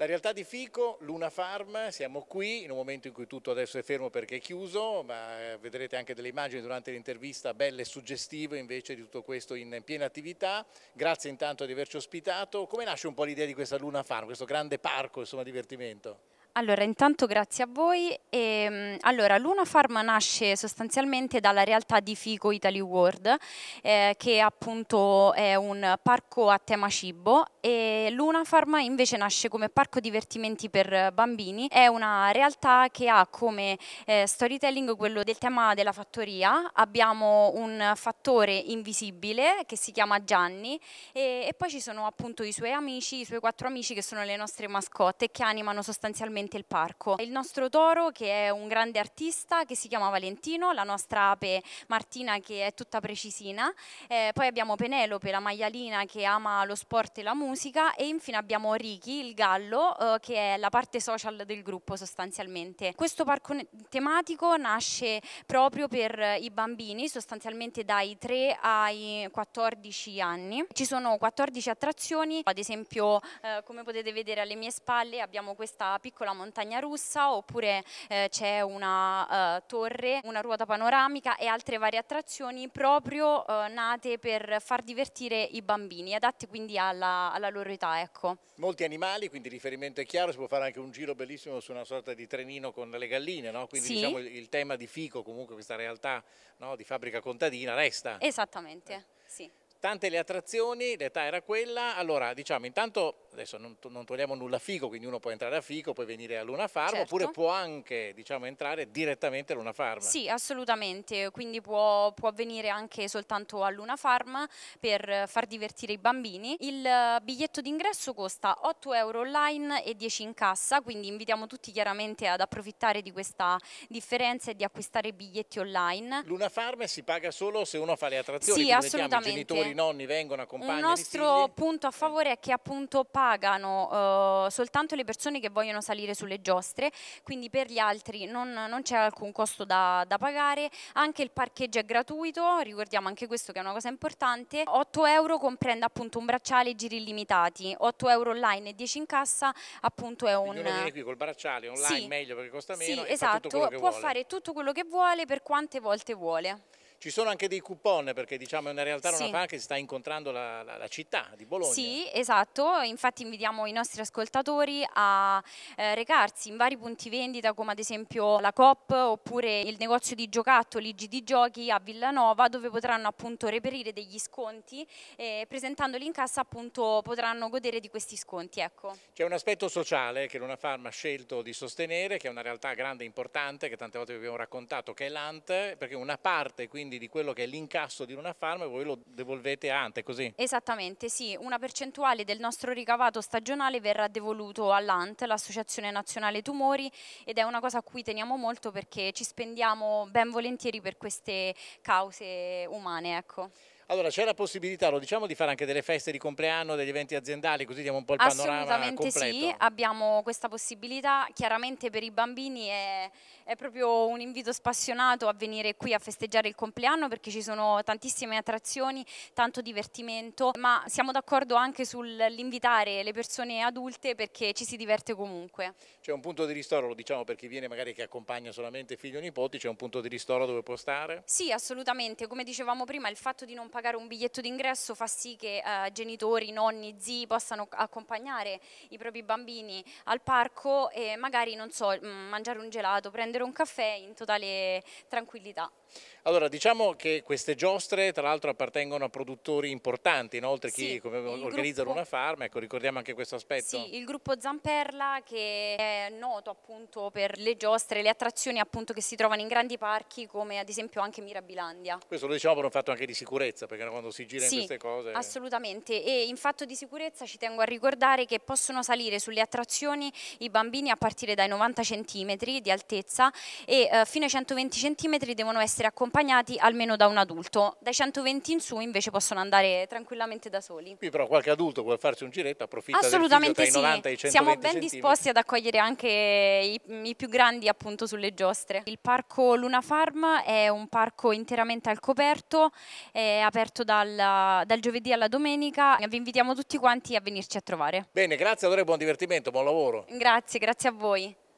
La realtà di Fico, Luna Farm, siamo qui in un momento in cui tutto adesso è fermo perché è chiuso, ma eh, vedrete anche delle immagini durante l'intervista belle e suggestive invece di tutto questo in piena attività. Grazie intanto di averci ospitato. Come nasce un po' l'idea di questa Luna Farm, questo grande parco, insomma, divertimento? Allora, intanto grazie a voi e mm, allora, Luna Farm nasce sostanzialmente dalla realtà di Fico Italy World, eh, che appunto è un parco a tema cibo e Luna Farm invece nasce come parco divertimenti per bambini, è una realtà che ha come eh, storytelling quello del tema della fattoria, abbiamo un fattore invisibile che si chiama Gianni e, e poi ci sono appunto i suoi amici, i suoi quattro amici che sono le nostre mascotte che animano sostanzialmente il parco. Il nostro toro che è un grande grande artista che si chiama Valentino, la nostra ape Martina che è tutta precisina, eh, poi abbiamo Penelope, la maialina che ama lo sport e la musica e infine abbiamo Ricky, il gallo, eh, che è la parte social del gruppo sostanzialmente. Questo parco tematico nasce proprio per eh, i bambini, sostanzialmente dai 3 ai 14 anni. Ci sono 14 attrazioni, ad esempio eh, come potete vedere alle mie spalle abbiamo questa piccola montagna russa oppure eh, c'è un una uh, torre, una ruota panoramica e altre varie attrazioni proprio uh, nate per far divertire i bambini, adatte quindi alla, alla loro età. Ecco. Molti animali, quindi il riferimento è chiaro, si può fare anche un giro bellissimo su una sorta di trenino con le galline, no? quindi sì. diciamo, il tema di Fico, comunque questa realtà no, di fabbrica contadina, resta. Esattamente, eh. sì tante le attrazioni, l'età era quella, allora diciamo intanto adesso non, non, togliamo nulla a Fico, quindi uno può entrare a Fico, poi venire a Luna Farm, certo. oppure può anche diciamo, entrare direttamente a Luna Farm. Sì, assolutamente, quindi può, può, venire anche soltanto a Luna Farm per far divertire i bambini. Il eh, biglietto d'ingresso costa 8 euro online e 10 in cassa, quindi invitiamo tutti chiaramente ad approfittare di questa differenza e di acquistare biglietti online. Luna Farm si paga solo se uno fa le attrazioni, sì, assolutamente. i genitori nostri nonni vengono accompagnati. Il nostro punto a favore è che appunto pagano eh, soltanto le persone che vogliono salire sulle giostre, quindi per gli altri non, non c'è alcun costo da, da, pagare, anche il parcheggio è gratuito, ricordiamo anche questo che è una cosa importante, 8 euro comprende appunto un bracciale e giri illimitati, 8 euro online e 10 in cassa appunto è un... Quindi viene qui col bracciale online sì, meglio perché costa meno. Sì, esatto, può vuole. fare tutto quello che vuole per quante volte vuole. Ci sono anche dei coupon perché diciamo è una realtà sì. Ronafan che sta incontrando la, la, la, città di Bologna. Sì, esatto, infatti invitiamo i nostri ascoltatori a eh, recarsi in vari punti vendita come ad esempio la COP oppure il negozio di giocattoli GD Giochi a Villanova dove potranno appunto reperire degli sconti e presentandoli in cassa appunto potranno godere di questi sconti. Ecco. C'è un aspetto sociale che Luna Ronafan ha scelto di sostenere che è una realtà grande e importante che tante volte vi abbiamo raccontato che è l'ANT perché una parte quindi quindi di quello che è l'incasso di una farm e voi lo devolvete a Ante, così? Esattamente, sì, una percentuale del nostro ricavato stagionale verrà devoluto all'Ant, l'Associazione Nazionale Tumori ed è una cosa a cui teniamo molto perché ci spendiamo ben volentieri per queste cause umane, ecco. Allora c'è la possibilità, lo diciamo, di fare anche delle feste di compleanno, degli eventi aziendali, così diamo un po' il panorama Assolutamente completo. sì, abbiamo questa possibilità, chiaramente per i bambini è, è proprio un invito spassionato a venire qui a festeggiare il compleanno perché ci sono tantissime attrazioni, tanto divertimento, ma siamo d'accordo anche sull'invitare le persone adulte perché ci si diverte comunque. C'è un punto di ristoro, lo diciamo per chi viene magari che accompagna solamente figli o nipoti, c'è un punto di ristoro dove può stare? Sì, assolutamente, come dicevamo prima il fatto di non pagare pagare un biglietto d'ingresso fa sì che eh, genitori, nonni, zii possano accompagnare i propri bambini al parco e magari, non so, mm, mangiare un gelato, prendere un caffè in totale tranquillità. Allora, diciamo che queste giostre tra l'altro appartengono a produttori importanti, no? oltre sì, chi organizzano gruppo... una farma, ecco, ricordiamo anche questo aspetto. Sì, il gruppo Zamperla che è noto appunto per le giostre, le attrazioni appunto che si trovano in grandi parchi come ad esempio anche Mirabilandia. Questo lo diciamo per un fatto anche di sicurezza perché quando si gira sì, in queste cose... assolutamente e in fatto di sicurezza ci tengo a ricordare che possono salire sulle attrazioni i bambini a partire dai 90 cm di altezza e eh, fino ai 120 cm devono essere accompagnati almeno da un adulto, dai 120 in su invece possono andare tranquillamente da soli. Qui però qualche adulto vuole farsi un giretto, approfitta assolutamente del figlio tra sì. i 90 e i 120 Siamo ben centimetri. disposti ad accogliere anche i, i più grandi appunto sulle giostre. Il parco Luna Farm è un parco interamente al coperto, è eh, aperto dal, dal giovedì alla domenica. Vi invitiamo tutti quanti a venirci a trovare. Bene, grazie, a allora buon divertimento, buon lavoro. Grazie, grazie a voi.